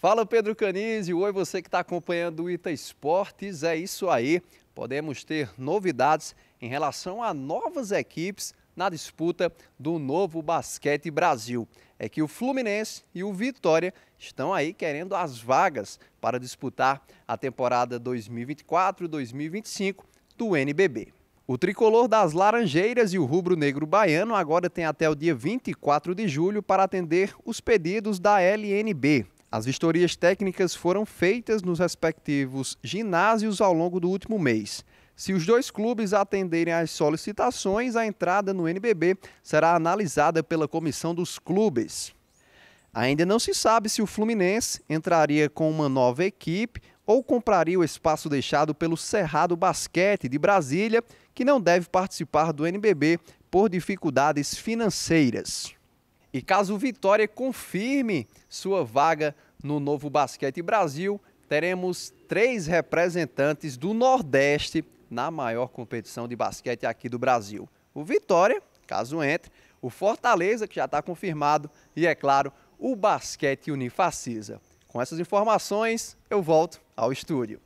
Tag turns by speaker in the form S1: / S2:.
S1: Fala Pedro Canizzi, oi você que está acompanhando o Ita Esportes, é isso aí. Podemos ter novidades em relação a novas equipes na disputa do novo Basquete Brasil. É que o Fluminense e o Vitória estão aí querendo as vagas para disputar a temporada 2024-2025 do NBB. O tricolor das Laranjeiras e o rubro-negro baiano agora tem até o dia 24 de julho para atender os pedidos da LNB, as vistorias técnicas foram feitas nos respectivos ginásios ao longo do último mês. Se os dois clubes atenderem às solicitações, a entrada no NBB será analisada pela comissão dos clubes. Ainda não se sabe se o Fluminense entraria com uma nova equipe ou compraria o espaço deixado pelo Cerrado Basquete de Brasília, que não deve participar do NBB por dificuldades financeiras. E caso o Vitória confirme sua vaga no Novo Basquete Brasil, teremos três representantes do Nordeste na maior competição de basquete aqui do Brasil. O Vitória, caso entre, o Fortaleza, que já está confirmado, e, é claro, o Basquete Unifacisa. Com essas informações, eu volto ao estúdio.